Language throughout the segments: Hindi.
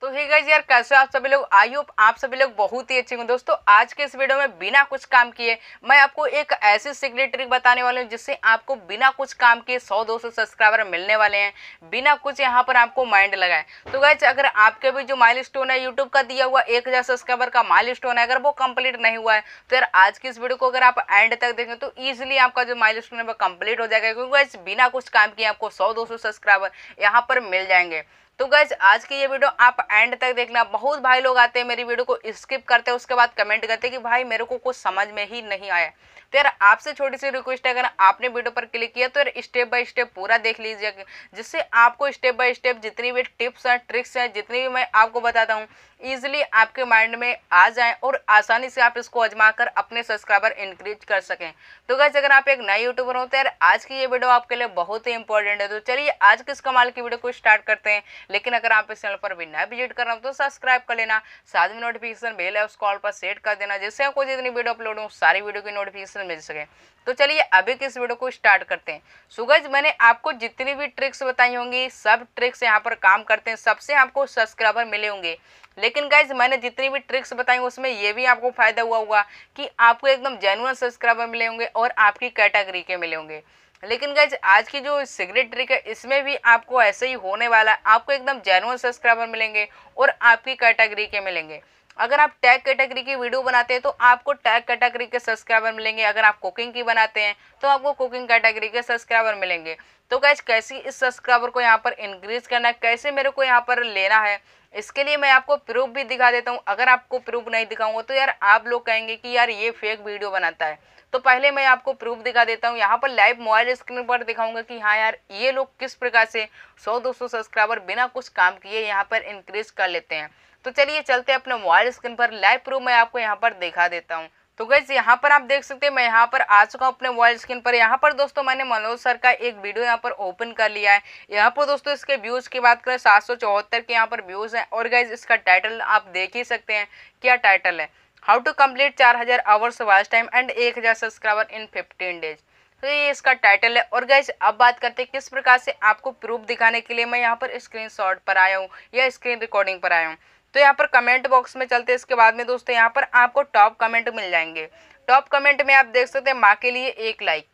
तो हे गाइज यार कैसे आप सभी लोग आई होप आप सभी लोग बहुत ही अच्छे होंगे दोस्तों आज के इस वीडियो में बिना कुछ काम किए मैं आपको एक ऐसी सीक्रेट ट्रिक बताने वाली हूँ जिससे आपको बिना कुछ काम किए 100-200 सब्सक्राइबर मिलने वाले हैं बिना कुछ यहाँ पर आपको माइंड लगाए तो गाइज अगर आपके भी जो माइल है यूट्यूब का दिया हुआ एक सब्सक्राइबर का माइल है अगर वो कम्प्लीट नहीं हुआ है तो यार आज की इस वीडियो को अगर आप एंड तक देखें तो ईजिली आपका जो माइल है वो कम्प्लीट हो जाएगा क्योंकि बिना कुछ काम किए आपको सौ दो सब्सक्राइबर यहाँ पर मिल जाएंगे तो गैज आज की ये वीडियो आप एंड तक देखना बहुत भाई लोग आते हैं मेरी वीडियो को स्किप करते हैं उसके बाद कमेंट करते हैं कि भाई मेरे को कुछ समझ में ही नहीं आया तो यार आपसे छोटी सी रिक्वेस्ट है अगर आपने वीडियो पर क्लिक किया तो यार स्टेप बाय स्टेप पूरा देख लीजिए जिससे आपको स्टेप बाय स्टेप जितनी भी टिप्स हैं ट्रिक्स हैं जितनी भी मैं आपको बताता हूँ ईजिली आपके माइंड में आ जाए और आसानी से आप इसको आजमा कर अपने सब्सक्राइबर इंक्रीज कर सकें तो गैस अगर आप एक नए यूट्यूबर हो तो यार आज की ये वीडियो आपके लिए बहुत ही इंपॉर्टेंट है तो चलिए आज किस कमाल की वीडियो को स्टार्ट करते हैं लेकिन अगर आप इस चैनल पर भी नया विजिट कर रहे हो तो सब्सक्राइब कर लेना साथ में नोटिफिकेशन बेल है उसको ऑल पर सेट कर देना जिससे आपको जितनी वीडियो अपलोड हो सारी वीडियो की नोटिफिकेशन मिल सके तो चलिए अभी किस वीडियो को स्टार्ट करते हैं सुगज मैंने आपको जितनी भी ट्रिक्स बताई होंगी सब ट्रिक्स यहाँ पर काम करते हैं सबसे आपको सब्सक्राइबर मिले होंगे लेकिन गाइज मैंने जितनी भी ट्रिक्स बताई उसमें ये भी आपको फायदा हुआ होगा कि आपको एकदम जेनुअन सब्सक्राइबर मिले होंगे और आपकी कैटेगरी के मिले होंगे लेकिन गाइज आज की जो सिगरेट ट्रिक है इसमें भी आपको ऐसे ही होने वाला है आपको एकदम जेनुअन सब्सक्राइबर मिलेंगे और आपकी कैटेगरी के मिलेंगे अगर आप टैग कैटेगरी की वीडियो बनाते हैं तो आपको टैग कैटेगरी के सब्सक्राइबर मिलेंगे अगर आप कुकिंग की बनाते हैं तो आपको कुकिंग कैटेगरी के सब्सक्राइबर मिलेंगे तो कैसे कैसे इस सब्सक्राइबर को यहाँ पर इंक्रीज करना है कैसे मेरे को यहाँ पर लेना है इसके लिए मैं आपको प्रूफ भी दिखा देता हूँ अगर आपको प्रूफ नहीं दिखाऊंगा तो यार आप लोग कहेंगे कि यार ये फेक वीडियो बनाता है तो पहले मैं आपको प्रूफ दिखा देता हूँ यहाँ पर लाइव मोबाइल स्क्रीन पर दिखाऊंगा कि हाँ यार ये लोग किस प्रकार से 100-200 सब्सक्राइबर बिना कुछ काम किए यहाँ पर इंक्रीज कर लेते हैं तो चलिए चलते हैं अपने मोबाइल स्क्रीन पर लाइव प्रूफ मैं आपको यहाँ पर दिखा देता हूँ तो गैस यहाँ पर आप देख सकते हैं मैं यहाँ पर आ चुका हूँ अपने मोबाइल स्क्रीन पर यहाँ पर दोस्तों मैंने मनोज सर का एक वीडियो यहाँ पर ओपन कर लिया है यहाँ पर दोस्तों इसके व्यूज़ की बात करें सात सौ चौहत्तर के यहाँ पर व्यूज़ हैं और गैस इसका टाइटल आप देख ही सकते हैं क्या टाइटल है हाउ टू कम्प्लीट चार हज़ार आवर्स वॉच टाइम एंड एक हज़ार सब्सक्राइबर इन फिफ्टीन डेज तो ये इसका टाइटल है और गैस अब बात करते हैं किस प्रकार से आपको प्रूफ दिखाने के लिए मैं यहाँ पर स्क्रीन पर आया हूँ या स्क्रीन रिकॉर्डिंग पर आया हूँ तो यहाँ पर कमेंट बॉक्स में चलते हैं इसके बाद में दोस्तों यहाँ पर आपको टॉप कमेंट मिल जाएंगे टॉप कमेंट में आप देख सकते हैं माँ के लिए एक लाइक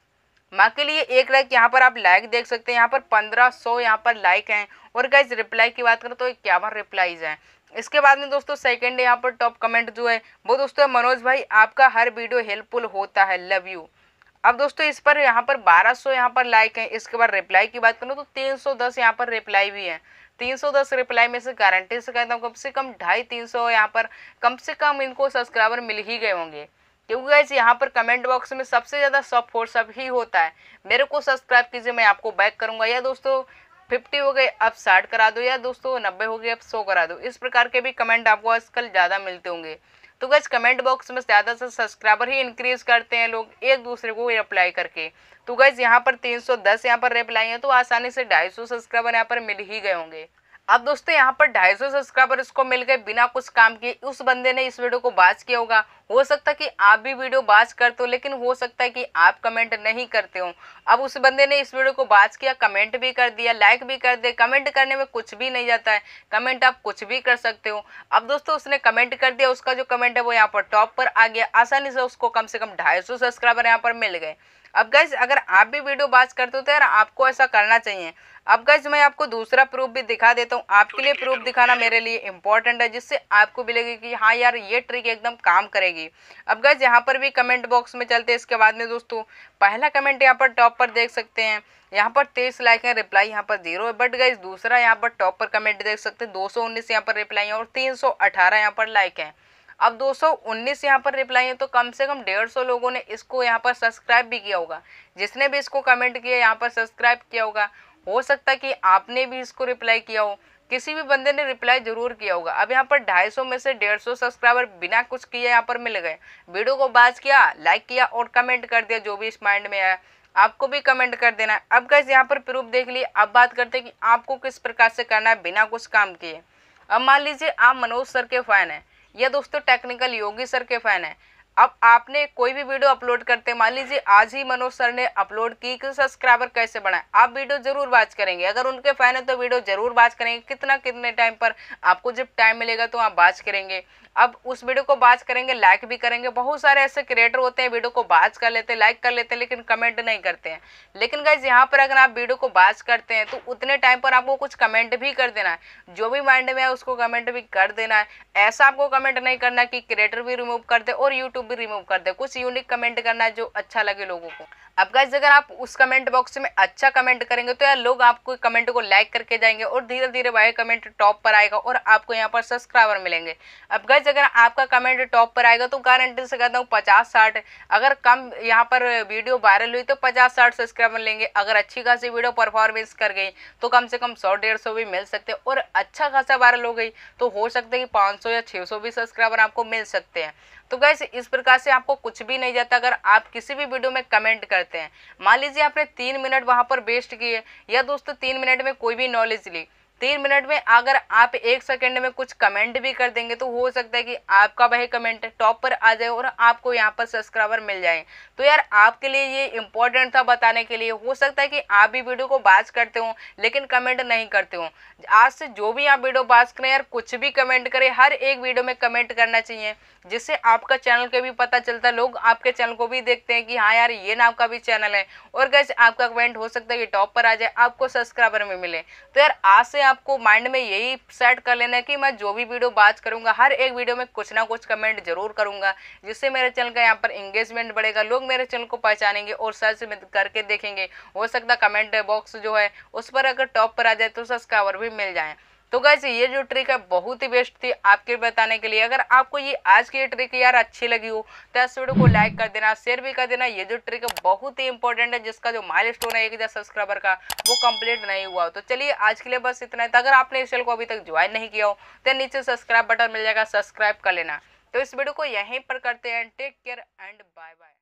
माँ के लिए एक लाइक यहाँ पर आप लाइक देख सकते हैं यहाँ पर पंद्रह सौ यहाँ पर लाइक हैं और क्या रिप्लाई की बात करें तो इक्यावन रिप्लाईज हैं इसके बाद में दोस्तों सेकंड यहाँ पर टॉप कमेंट जो है वो दोस्तों मनोज भाई आपका हर वीडियो हेल्पफुल होता है लव यू अब दोस्तों इस पर यहाँ पर बारह सौ यहाँ पर लाइक है इसके बाद रिप्लाई की बात करूँ तो तीन सौ यहाँ पर रिप्लाई भी है तीन सौ दस रिप्लाई में से गारंटी से कहता हूँ कम से कम ढाई तीन सौ यहाँ पर कम से कम इनको सब्सक्राइबर मिल ही गए होंगे क्योंकि गाइज यहाँ पर कमेंट बॉक्स में सबसे ज़्यादा सब फोर सब ही होता है मेरे को सब्सक्राइब कीजिए मैं आपको बैक करूँगा या दोस्तों फिफ्टी हो गए अब साठ करा दो या दोस्तों नब्बे हो गए अब सौ करा दो इस प्रकार के भी कमेंट आपको आजकल ज़्यादा मिलते होंगे तो गैस कमेंट बॉक्स में ज़्यादा से सब्सक्राइबर ही इंक्रीज करते हैं लोग एक दूसरे को रिप्लाई करके तो गैस यहाँ पर 310 यहाँ पर रिप्लाई हैं तो आसानी से 250 सब्सक्राइबर यहाँ पर मिल ही गए होंगे अब दोस्तों यहाँ पर 250 सब्सक्राइबर इसको मिल गए बिना कुछ काम किए उस बंदे ने इस वीडियो को बाज किया होगा हो सकता है कि आप भी वीडियो बाज करते हो लेकिन हो सकता है कि आप कमेंट नहीं करते हो अब उस बंदे ने इस वीडियो को बाज किया कमेंट भी कर दिया लाइक भी कर दिया कमेंट करने में कुछ भी नहीं जाता है कमेंट आप कुछ भी कर सकते हो अब दोस्तों उसने कमेंट कर दिया उसका जो कमेंट है वो यहाँ पर टॉप पर आ गया आसानी से उसको कम से कम ढाई सब्सक्राइबर यहाँ पर मिल गए अब गैस अगर आप भी वीडियो बात करते हो तो यार आपको ऐसा करना चाहिए अब गैस मैं आपको दूसरा प्रूफ भी दिखा देता हूँ आपके लिए प्रूफ दिखाना मेरे लिए इंपॉर्टेंट है जिससे आपको भी कि हाँ यार ये ट्रिक एकदम काम करेगी जाएगी अब गज यहाँ पर भी कमेंट बॉक्स में चलते हैं इसके बाद में दोस्तों पहला कमेंट यहाँ पर टॉप पर देख सकते हैं यहाँ पर तेईस लाइक है रिप्लाई यहाँ पर जीरो है बट गई दूसरा यहाँ पर टॉप पर कमेंट देख सकते हैं दो सौ उन्नीस यहाँ पर रिप्लाई है और तीन सौ अठारह यहाँ पर लाइक है अब दो सौ उन्नीस यहाँ पर रिप्लाई है तो कम से कम डेढ़ सौ लोगों ने इसको यहाँ पर सब्सक्राइब भी किया होगा जिसने भी इसको कमेंट किया यहाँ पर सब्सक्राइब किया होगा हो सकता है कि आपने भी इसको रिप्लाई किया हो किसी भी बंदे ने रिप्लाई जरूर किया होगा अब यहाँ पर 250 में से 150 सब्सक्राइबर बिना कुछ किए यहाँ पर मिल गए वीडियो को बाज किया लाइक किया और कमेंट कर दिया जो भी इस माइंड में आया आपको भी कमेंट कर देना अब कैसे यहाँ पर प्रूफ देख लिए अब बात करते हैं कि आपको किस प्रकार से करना है बिना कुछ काम किए अब मान लीजिए आप मनोज सर के फ़ैन हैं या दोस्तों टेक्निकल योगी सर के फ़ैन हैं अब आपने कोई भी वीडियो अपलोड करते मान लीजिए आज ही मनोज सर ने अपलोड की कि सब्सक्राइबर कैसे बनाए आप वीडियो जरूर वाच करेंगे अगर उनके फैन है तो वीडियो जरूर वाच करेंगे कितना कितने टाइम पर आपको जब टाइम मिलेगा तो आप वाच करेंगे अब उस वीडियो को बात करेंगे लाइक भी करेंगे बहुत सारे ऐसे क्रिएटर होते हैं वीडियो को बात कर लेते हैं लाइक कर लेते हैं लेकिन कमेंट नहीं करते हैं लेकिन गाइज यहाँ पर अगर आप वीडियो को बात करते हैं तो उतने टाइम पर आपको कुछ कमेंट भी कर देना है जो भी माइंड में है उसको कमेंट भी कर देना है ऐसा आपको कमेंट नहीं करना कि क्रिएटर भी रिमूव कर दे और यूट्यूब भी रिमूव कर दे कुछ यूनिक कमेंट करना है जो अच्छा लगे लोगों को अब गाइज अगर आप उस कमेंट बॉक्स में अच्छा कमेंट करेंगे तो यार लोग आपको कमेंट को लाइक करके जाएंगे और धीरे धीरे वाई कमेंट टॉप पर आएगा और आपको यहाँ पर सब्सक्राइबर मिलेंगे अब गाइज अगर आपका कमेंट टॉप पर आएगा तो गारंटी से कहता हूँ पचास साठ अगर कम यहाँ पर वीडियो वायरल हुई तो पचास साठ सब्सक्राइबर लेंगे अगर अच्छी खासी वीडियो परफॉर्मेंस कर गई तो कम से कम सौ डेढ़ भी मिल सकते हैं और अच्छा खासा वायरल हो गई तो हो सकता है कि पाँच या छः भी सब्सक्राइबर आपको मिल सकते हैं तो गैस इस प्रकार से आपको कुछ भी नहीं जाता अगर आप किसी भी वीडियो में कमेंट करते हैं मान लीजिए आपने तीन मिनट वहां पर वेस्ट किए या दोस्तों तीन मिनट में कोई भी नॉलेज ली तीन मिनट में अगर आप एक सेकंड में कुछ कमेंट भी कर देंगे तो हो सकता है कि आपका वह कमेंट टॉप पर आ जाए और आपको यहाँ पर सब्सक्राइबर मिल जाए तो यार आपके लिए ये इंपॉर्टेंट था बताने के लिए हो सकता है कि आप भी वीडियो को बाज करते हो लेकिन कमेंट नहीं करते हो आज से जो भी आप वीडियो बाज करें यार कुछ भी कमेंट करें हर एक वीडियो में कमेंट करना चाहिए जिससे आपका चैनल के भी पता चलता है लोग आपके चैनल को भी देखते हैं कि हाँ यार ये नाम का भी चैनल है और कैसे आपका कमेंट हो सकता है कि टॉप पर आ जाए आपको सब्सक्राइबर में मिले तो यार आज से आप आपको माइंड में यही सेट कर लेना है कि मैं जो भी वीडियो बात करूंगा हर एक वीडियो में कुछ ना कुछ कमेंट जरूर करूंगा जिससे मेरे चैनल का यहाँ पर इंगेजमेंट बढ़ेगा लोग मेरे चैनल को पहचानेंगे और सर्च करके देखेंगे हो सकता कमेंट बॉक्स जो है उस पर अगर टॉप पर आ जाए तो सब्सक्राइबर भी मिल जाए तो गैस ये जो ट्रिक है बहुत ही बेस्ट थी आपके बताने के लिए अगर आपको ये आज की ये ट्रिक यार अच्छी लगी हो तो इस वीडियो को लाइक कर देना शेयर भी कर देना ये जो ट्रिक बहुत ही इंपॉर्टेंट है जिसका जो माइल स्टोन है एक हज़ार सब्सक्राइबर का वो कंप्लीट नहीं हुआ हो तो चलिए आज के लिए बस इतना ही अगर आपने इस चैनल को अभी तक ज्वाइन नहीं किया हो तो नीचे सब्सक्राइब बटन मिल जाएगा सब्सक्राइब कर लेना तो इस वीडियो को यहीं पर करते हैं take care and bye bye